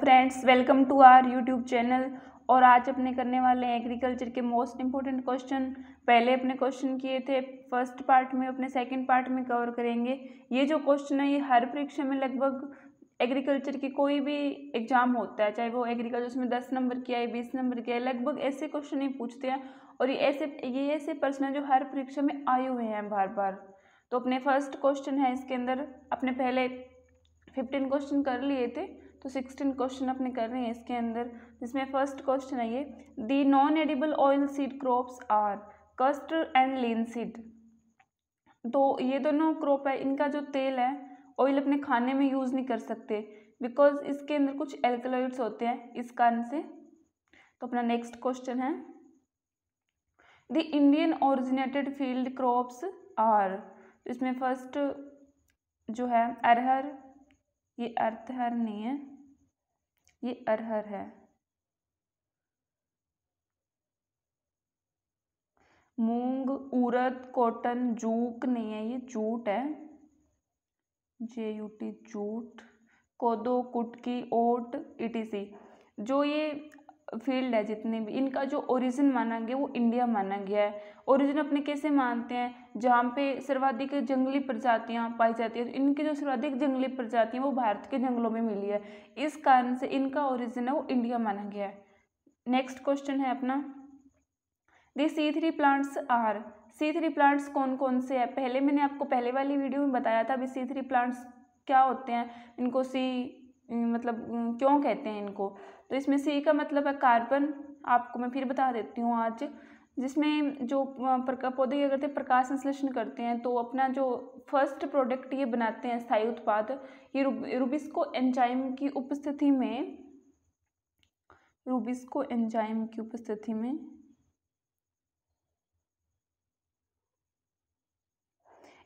friends welcome to our YouTube channel और आज अपने करने वाले हैं एग्रीकल्चर के मोस्ट इम्पोर्टेंट क्वेश्चन पहले अपने क्वेश्चन किए थे फर्स्ट पार्ट में अपने सेकंड पार्ट में कवर करेंगे ये जो क्वेश्चन है ये हर परीक्षा में लगभग एग्रीकल्चर की कोई भी एग्जाम होता है चाहे वो एग्रीकल्चर उसमें दस नंबर की आए बीस नंबर की आए लगभग ऐसे क्वेश्चन ही पूछते हैं और ये ऐसे ये ऐसे प्रश्न जो हर परीक्षा में आए हुए हैं बार बार तो अपने फर्स्ट क्वेश्चन है इसके अंदर अपने पहले फिफ्टीन क्वेश्चन कर लिए थे तो सिक्सटीन क्वेश्चन अपने कर रहे हैं इसके अंदर जिसमें फर्स्ट क्वेश्चन है ये the non edible oil seed crops are castor and linseed तो ये दोनों क्रॉप है इनका जो तेल है ऑयल अपने खाने में यूज़ नहीं कर सकते बिकॉज इसके अंदर कुछ एल्कलॉइड्स होते हैं इस कारण से तो अपना नेक्स्ट क्वेश्चन है the Indian originated field crops are इसमें फर्स्ट जो है अरहर ये अर्थहर नहीं है ये अरहर है मूंग उरद कॉटन जूक नहीं है ये जूट है जे यू टी जूट कोदो कुटकी ओट इटीसी जो ये फील्ड है जितने भी इनका जो ओरिजिन माना गया वो इंडिया माना गया है ओरिजिन अपने कैसे मानते हैं जहाँ पे सर्वाधिक जंगली प्रजातियाँ पाई जाती हैं तो इनकी जो सर्वाधिक जंगली प्रजातियाँ वो भारत के जंगलों में मिली है इस कारण से इनका ओरिजिन है वो इंडिया माना गया है नेक्स्ट क्वेश्चन है अपना the C three plants are C three plants कौन कौन से हैं पहले मैंने आपको पहले वाली वीडियो में बताया था अभी सी थ्री प्लांट्स क्या होते हैं इनको सी मतलब क्यों कहते हैं इनको तो इसमें सी का मतलब है कार्बन आपको मैं फिर बता देती हूँ आज जिसमें जो पौधे क्या करते हैं प्रकाश संश्लेषण करते हैं तो अपना जो फर्स्ट प्रोडक्ट ये बनाते हैं स्थायी उत्पाद ये रुब, एंजाइम की उपस्थिति में रूबिस्को एंजाइम की उपस्थिति में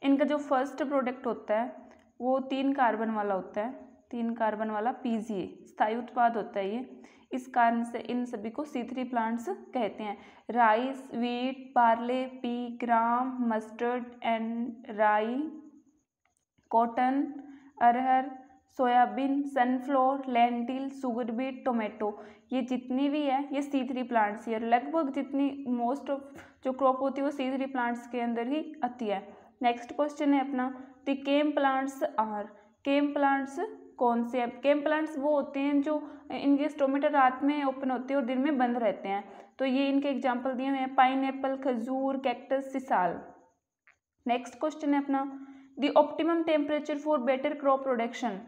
इनका जो फर्स्ट प्रोडक्ट होता है वो तीन कार्बन वाला होता है तीन कार्बन वाला पीजीए स्थायी उत्पाद होता है ये इस कारण से इन सभी को सीथरी प्लांट्स कहते हैं rice wheat barley pea gram mustard and राई कॉटन अरहर soybean sunflower lentil sugar beet tomato ये जितनी भी है ये सीथरी प्लांट्स ही है लगभग जितनी मोस्ट ऑफ जो क्रॉप होती है वो सीथरी प्लांट्स के अंदर ही आती है नेक्स्ट क्वेश्चन है अपना the CAM plants are CAM plants कौन से कैम प्लांट्स वो होते हैं जो इनके स्टोमेटर रात में ओपन होते हैं और दिन में बंद रहते हैं तो ये इनके एग्जाम्पल दिए हुए हैं पाइन एप्पल खजूर कैक्टस सिसाल नेक्स्ट क्वेश्चन है अपना the optimum temperature for better crop production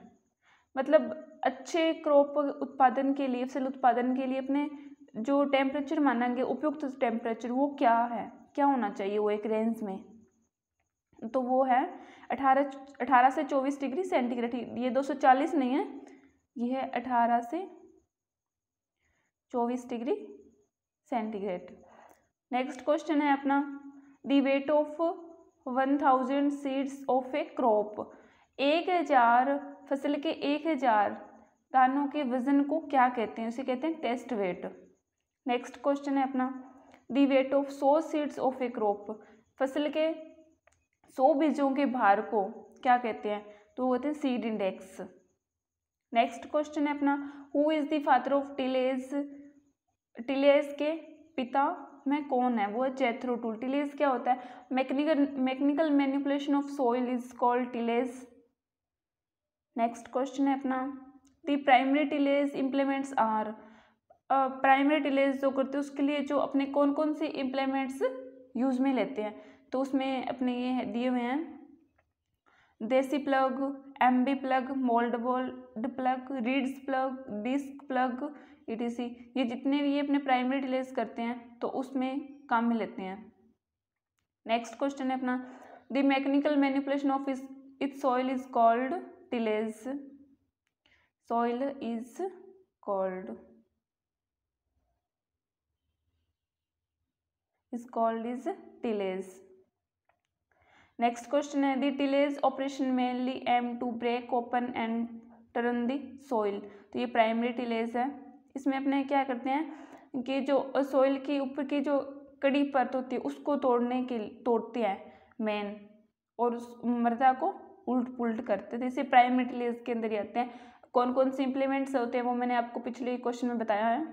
मतलब अच्छे क्रॉप उत्पादन के लिए फसल उत्पादन के लिए अपने जो टेम्परेचर मानेंगे उपयुक्त टेम्परेचर वो क्या है क्या होना चाहिए वो एक रेंज में तो वो है अठारह अठारह से चौबीस डिग्री सेंटीग्रेड ये दो सौ चालीस नहीं है ये है अठारह से चौबीस डिग्री सेंटीग्रेड नेक्स्ट क्वेश्चन है अपना the weight of one thousand seeds of a crop एक हजार फसल के एक हजार दानों के वजन को क्या कहते हैं उसे कहते हैं टेस्ट वेट नेक्स्ट क्वेश्चन है अपना दी वेट ऑफ सौ सीड्स ऑफ ए क्रॉप फसल के सौ बीजों के भार को क्या कहते हैं तो वो होते हैं सीड इंडेक्स नेक्स्ट क्वेश्चन है अपना who is the father of tillage tillage के पिता में कौन है वो है चैथ्रो टूल टिलेज क्या होता है mechanical mechanical manipulation of soil is called tillage next question है अपना the primary tillage implements are primary tillage जो करते हैं उसके लिए जो अपने कौन कौन से इम्प्लीमेंट्स यूज में लेते हैं तो उसमें अपने ये दिए हुए हैं desi plough M B plough mould board plough ridge plough disc plough ई ये जितने भी ये अपने प्राइमरी डिलेस करते हैं तो उसमें काम में लेते हैं नेक्स्ट क्वेश्चन है अपना द मैकेनिकल मैनिपुलेशन ऑफ इस इथ soil is called tillage soil is called is called is tillage next question है the tillage operation mainly aim to break open and turn the soil तो ये primary tillage है इसमें अपने क्या करते हैं कि जो सॉइल की ऊपर की जो कड़ी परत होती है उसको तोड़ने के तोड़ते हैं मेन और उस मृदा को उल्ट पुलट करते थे तो इसे प्राइमरी टिलेज के अंदर ही आते हैं कौन कौन से इम्प्लीमेंट्स होते हैं वो मैंने आपको पिछले क्वेश्चन में बताया है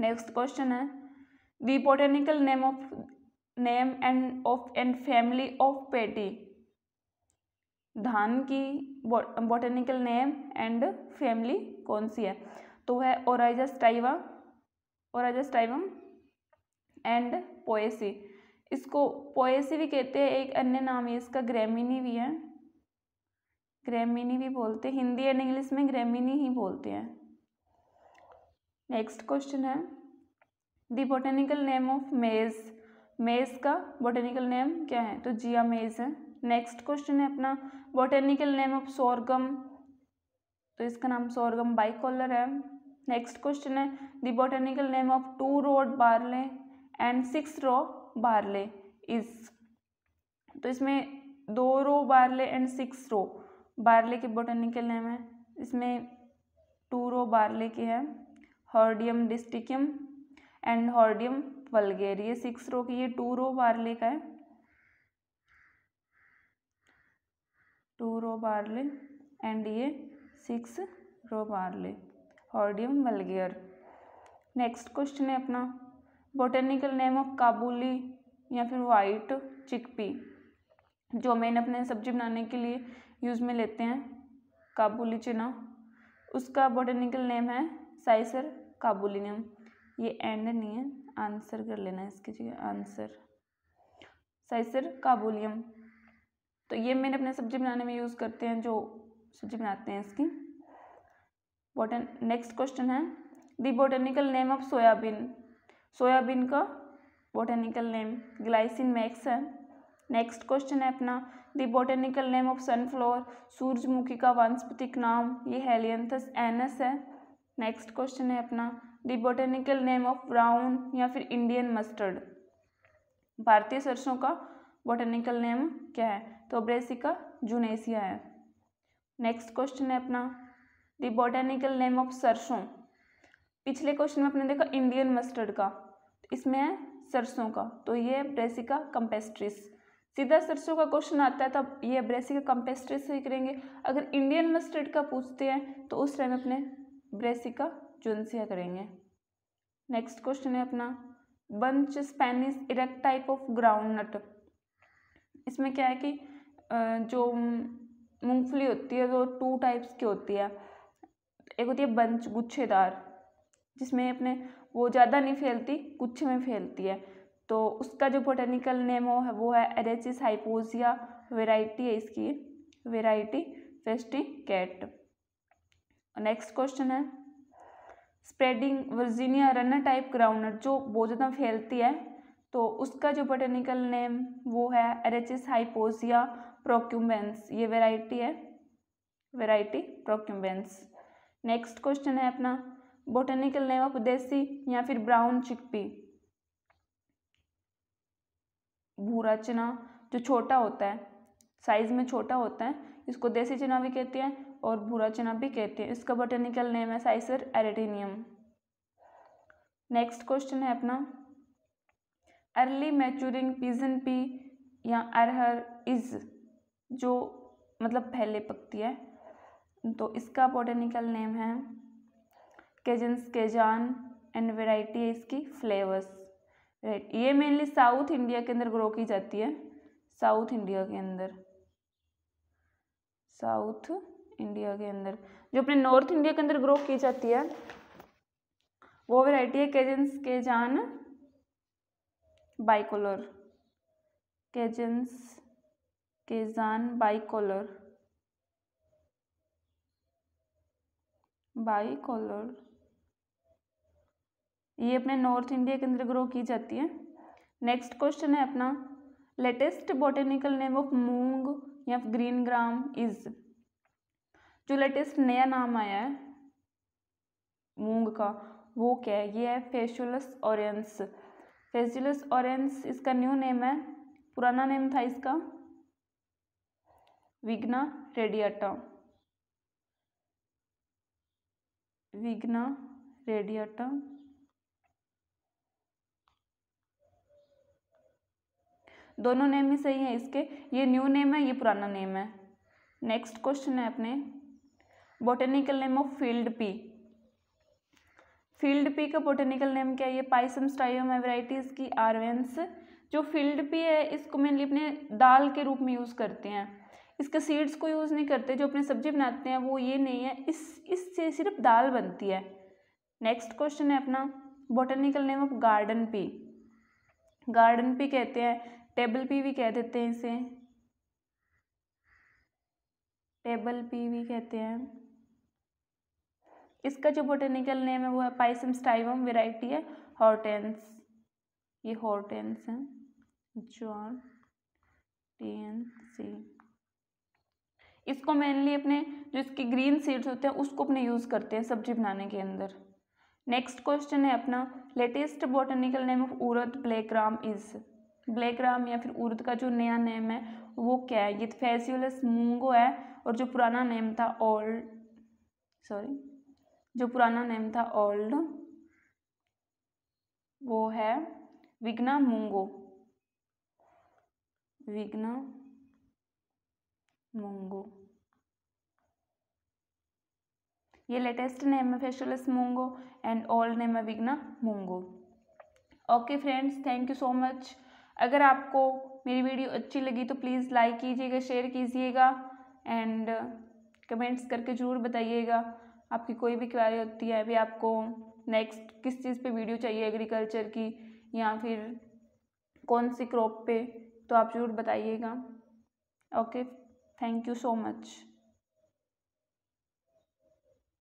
नेक्स्ट क्वेश्चन है the botanical name of name and of and family of paddy धान की बॉटनिकल नेम एंड फैमिली कौन सी है तो है ओराइजस टाइवा ओराइजस टाइवम एंड पोएसी इसको पोएसी भी कहते हैं एक अन्य नाम है इसका ग्रेमिनी भी है ग्रेमिनी भी बोलते हैं हिंदी एंड इंग्लिश में ग्रेमिनी ही बोलते हैं नेक्स्ट क्वेश्चन है दी बोटेनिकल नेम ऑफ मेज़ मेज का बोटेनिकल नेम क्या है तो जिया मेज है नेक्स्ट क्वेश्चन है अपना बोटेनिकल नेम ऑफ सोरगम तो इसका नाम सोरगम बाइकोलर है नेक्स्ट क्वेश्चन है the botanical name of two rowed barley and six row barley is तो इसमें दो row barley and six row barley के बोटेनिकल नेम है इसमें टू रो बारले के हैं हॉर्डियम डिस्टिकम एंड हॉर्डियम वलगेर ये सिक्स रो की ये टू रो बारले का है टू रो बारले एंड ये six row barley hordeum vulgare next question है अपना बोटेनिकल नेम ऑफ काबुली या फिर वाइट चिकपी जो मैं अपने सब्जी बनाने के लिए यूज़ में लेते हैं काबुली चना उसका बोटेनिकल नेम है साइसर काबुलिनियम ये एंड नहीं है आंसर कर लेना इसकी जगह आंसर सैसर काबुलियम तो ये मैंने अपने सब्जी बनाने में यूज़ करते हैं जो सब्जी बनाते हैं इसकी बॉटन नेक्स्ट क्वेश्चन है the botanical name of soybean soybean का बोटेनिकल नेम ग्लाइसिन मैक्स है नेक्स्ट क्वेश्चन है अपना the botanical name of sunflower सूरजमुखी का वनस्पतिक नाम ये हेलियंथस एनस है नेक्स्ट क्वेश्चन है अपना the botanical name of brown या फिर इंडियन मस्टर्ड भारतीय सरसों का बोटेनिकल नेम क्या है तो ब्रेसिका जूनेसिया है नेक्स्ट क्वेश्चन है अपना द बोटेनिकल नेम ऑफ सरसों पिछले क्वेश्चन में आपने देखा इंडियन मस्टर्ड का तो इसमें है सरसों का तो ये ब्रेसिका कंपेस्ट्रिस सीधा सरसों का क्वेश्चन आता है तब ये ब्रेसिका कंपेस्ट्रिस ही करेंगे अगर इंडियन मस्टर्ड का पूछते हैं तो उस टाइम अपने ब्रेसिका जून करेंगे नेक्स्ट क्वेश्चन है अपना bunch Spanish erect type of groundnut इसमें क्या है कि जो मूंगफली होती है वो टू टाइप्स की होती है एक होती है बंच गुच्छेदार जिसमें अपने वो ज़्यादा नहीं फैलती गुच्छे में फैलती है तो उसका जो बोटेनिकल नेम हो है वो है एरेचिस हाइपोजिया वेराइटी है इसकी वेराइटी फेस्टी कैट नेक्स्ट क्वेश्चन है spreading Virginia runner type groundnut जो बहुत ज़्यादा फैलती है तो उसका जो बोटेनिकल नेम वो है एरेचिस हाइपोजिया प्रोक्यूमेंस ये वेराइटी है वेराइटी प्रोक्यूमेंस नेक्स्ट क्वेश्चन है अपना बोटेनिकल नेम ऑफ देसी या फिर ब्राउन चिकपी भूरा चना जो छोटा होता है साइज में छोटा होता है इसको देसी चना भी कहते हैं और भूरा चना भी कहते हैं इसका बोटेनिकल नेम है साइसर एरेटिनियम नेक्स्ट क्वेश्चन है अपना अर्ली मैचूरिंग पीजन पी या अरहर इज जो मतलब पहले पकती है तो इसका बोटेनिकल नेम है केजन्स केजान एंड वेराइटी है इसकी फ्लेवर्स राइट ये मेनली साउथ इंडिया के अंदर ग्रो की जाती है साउथ इंडिया के अंदर साउथ इंडिया के अंदर जो अपने नॉर्थ इंडिया के अंदर ग्रो की जाती है वो वेराइटी है केजेंस केजान बाइकोलर केजेंस केजान बाइकोलर बाइकोलर ये अपने नॉर्थ इंडिया के अंदर ग्रो की जाती है नेक्स्ट क्वेश्चन है अपना लेटेस्ट बोटेनिकल नेम ऑफ मूंग या ग्रीन ग्राम इज़ जो लेटेस्ट नया नाम आया है मूंग का वो क्या है ये है फेशुलस ऑरेंस फेसुलस ऑरेंस इसका न्यू नेम है पुराना नेम था इसका विग्ना रेडियाटा विग्ना रेडियाटा दोनों नेम ही सही है इसके ये न्यू नेम है ये पुराना नेम है नेक्स्ट क्वेश्चन है अपने botanical name of field pea field pea का बोटेनिकल नेम क्या है ये पाइसम स्टाइम वेराइटीज़ की आरवेंस जो फील्ड पी है इसको मेनली अपने दाल के रूप में यूज़ करते हैं इसके सीड्स को यूज़ नहीं करते जो अपने सब्जी बनाते हैं वो ये नहीं है इस इससे सिर्फ दाल बनती है नेक्स्ट क्वेश्चन है अपना botanical name of garden pea garden pea कहते हैं टेबल पी भी कह देते हैं इसे टेबल पी भी कहते हैं इसका जो बोटेनिकल नेम है वो है पाइसम स्टाइवम वेराइटी है हॉर्टेंस ये हॉर्टेंस है जॉन टी एन सी इसको मेनली अपने जो इसके ग्रीन सीड्स होते हैं उसको अपने यूज़ करते हैं सब्जी बनाने के अंदर नेक्स्ट क्वेश्चन है अपना latest botanical name of black gram is gram या फिर उर्द का जो नया नेम है वो क्या है ये फेसियलस मूंगो तो है और जो पुराना नेम था ओल्ड सॉरी जो पुराना नेम था ओल्ड वो है विग्ना मुंगो विग्ना मुंगो ये लेटेस्ट नेम है phaseolus mungo and old name है vigna mungo okay friends thank you so much अगर आपको मेरी वीडियो अच्छी लगी तो प्लीज़ लाइक कीजिएगा शेयर कीजिएगा एंड कमेंट्स करके ज़रूर बताइएगा आपकी कोई भी क्वारी होती है अभी आपको नेक्स्ट किस चीज़ पे वीडियो चाहिए एग्रीकल्चर की या फिर कौन सी क्रॉप पे तो आप ज़रूर बताइएगा okay thank you so much